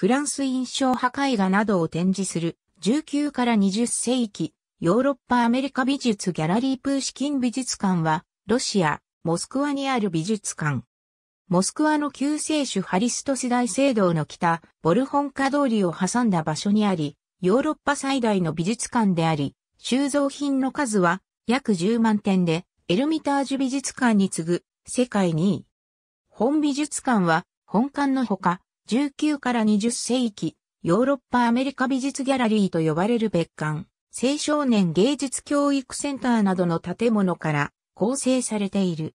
フランス印象派絵画などを展示する19から20世紀ヨーロッパアメリカ美術ギャラリープーシキン美術館はロシア、モスクワにある美術館。モスクワの救世主ハリストス大聖堂の北、ボルホンカ通りを挟んだ場所にあり、ヨーロッパ最大の美術館であり、収蔵品の数は約10万点で、エルミタージュ美術館に次ぐ世界2位。本美術館は本館のほか、19から20世紀、ヨーロッパアメリカ美術ギャラリーと呼ばれる別館、青少年芸術教育センターなどの建物から構成されている。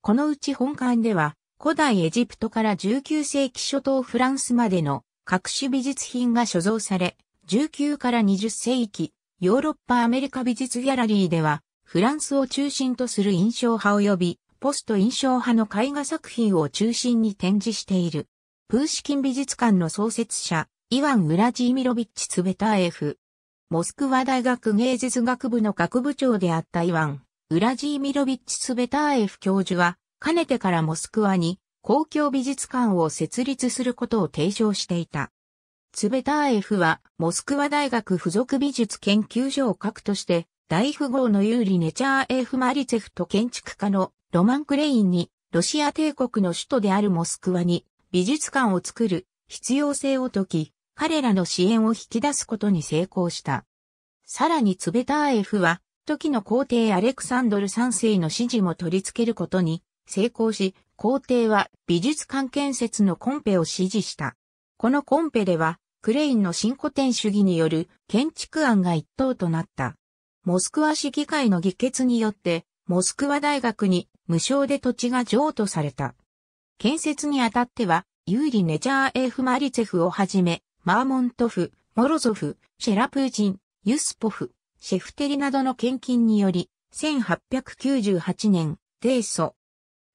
このうち本館では、古代エジプトから19世紀初頭フランスまでの各種美術品が所蔵され、19から20世紀、ヨーロッパアメリカ美術ギャラリーでは、フランスを中心とする印象派及び、ポスト印象派の絵画作品を中心に展示している。プーシキン美術館の創設者、イワン・ウラジーミロビッチ・ツベターエフ。モスクワ大学芸術学部の学部長であったイワン、ウラジーミロビッチ・ツベターエフ教授は、かねてからモスクワに公共美術館を設立することを提唱していた。ツベターエフは、モスクワ大学附属美術研究所を核として、大富豪のユーリ・ネチャーエフ・マリツェフと建築家のロマン・クレインに、ロシア帝国の首都であるモスクワに、美術館を作る必要性を解き、彼らの支援を引き出すことに成功した。さらにツベターエフは、時の皇帝アレクサンドル3世の指示も取り付けることに成功し、皇帝は美術館建設のコンペを指示した。このコンペでは、クレインの新古典主義による建築案が一等となった。モスクワ市議会の議決によって、モスクワ大学に無償で土地が譲渡された。建設にあたっては、ユーリ・ネチャーエフ・マリツェフをはじめ、マーモントフ、モロゾフ、シェラプーチン、ユスポフ、シェフテリなどの献金により、1898年、提訴。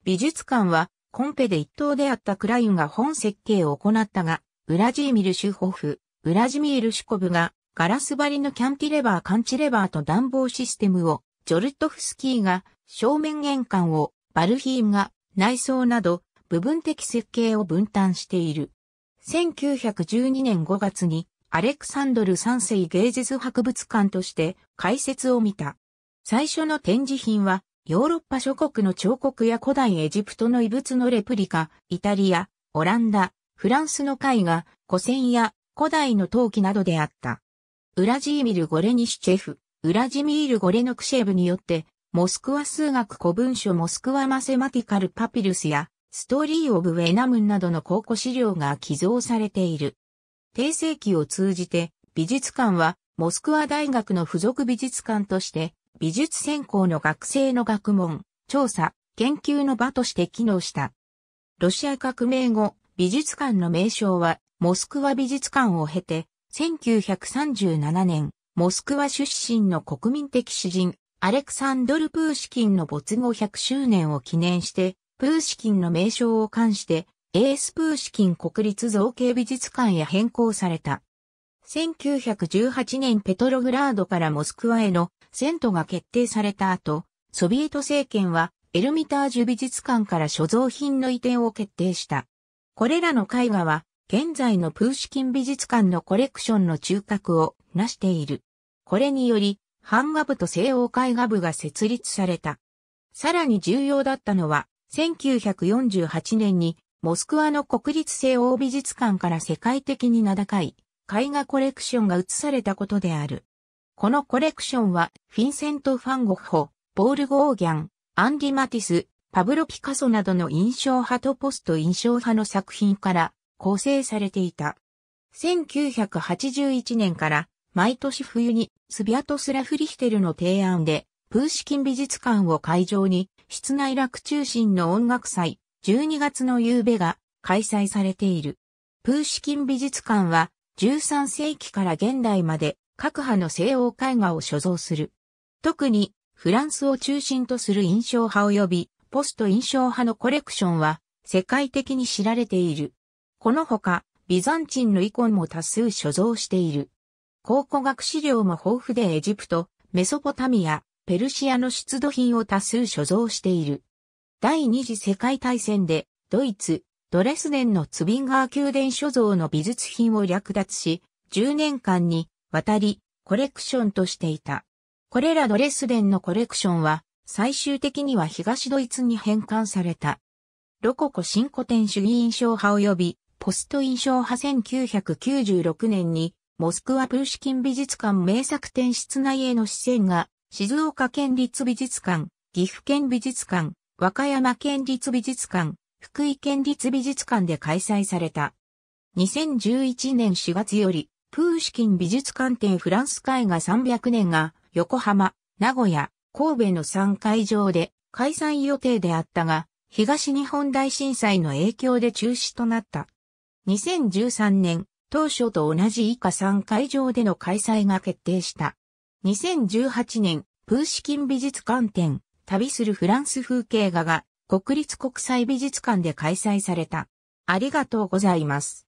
美術館は、コンペで一等であったクラインが本設計を行ったが、ウラジーミル・シュホフ、ウラジミール・シュコブが、ガラス張りのキャンティレバー・カンチレバーと暖房システムを、ジョルトフスキーが、正面玄関を、バルヒームが、内装など、部分的設計を分担している。1912年5月にアレクサンドル三世芸術博物館として解説を見た。最初の展示品はヨーロッパ諸国の彫刻や古代エジプトの遺物のレプリカ、イタリア、オランダ、フランスの絵画、古戦や古代の陶器などであった。ウラジーミル・ゴレニシチェフ、ウラジミール・ゴレノクシェブによって、モスクワ数学古文書モスクワマセマティカル・パピルスやストーリー・オブ・ウェナムンなどの考古資料が寄贈されている。平成期を通じて、美術館は、モスクワ大学の付属美術館として、美術専攻の学生の学問、調査、研究の場として機能した。ロシア革命後、美術館の名称は、モスクワ美術館を経て、1937年、モスクワ出身の国民的詩人、アレクサンドル・プーシキンの没後100周年を記念して、プーシキンの名称を冠して、エースプーシキン国立造形美術館へ変更された。1918年ペトログラードからモスクワへの遷都が決定された後、ソビエト政権はエルミタージュ美術館から所蔵品の移転を決定した。これらの絵画は、現在のプーシキン美術館のコレクションの中核を成している。これにより、版画部と西欧絵画部が設立された。さらに重要だったのは、1948年にモスクワの国立西欧美術館から世界的に名高い絵画コレクションが移されたことである。このコレクションはフィンセント・ファンゴッホ、ポール・ゴーギャン、アンディ・マティス、パブロ・ピカソなどの印象派とポスト印象派の作品から構成されていた。1981年から毎年冬にスビアトスラフ・リヒテルの提案でプーシキン美術館を会場に室内楽中心の音楽祭、12月の夕べが開催されている。プーシキン美術館は、13世紀から現代まで各派の西欧絵画を所蔵する。特にフランスを中心とする印象派及びポスト印象派のコレクションは世界的に知られている。このほかビザンチンのイコンも多数所蔵している。考古学資料も豊富でエジプト、メソポタミア、ペルシアの出土品を多数所蔵している。第二次世界大戦で、ドイツ、ドレスデンのツビンガー宮殿所蔵の美術品を略奪し、10年間に渡り、コレクションとしていた。これらドレスデンのコレクションは、最終的には東ドイツに返還された。ロココ新古典主義印象派及びポスト印象派1996年にモスクワプルシキン美術館名作展室内への視線が静岡県立美術館、岐阜県美術館、和歌山県立美術館、福井県立美術館で開催された。2011年4月より、プーシキン美術館展フランス絵画300年が、横浜、名古屋、神戸の3会場で開催予定であったが、東日本大震災の影響で中止となった。2013年、当初と同じ以下3会場での開催が決定した。2018年、プーシキン美術館展、旅するフランス風景画が、国立国際美術館で開催された。ありがとうございます。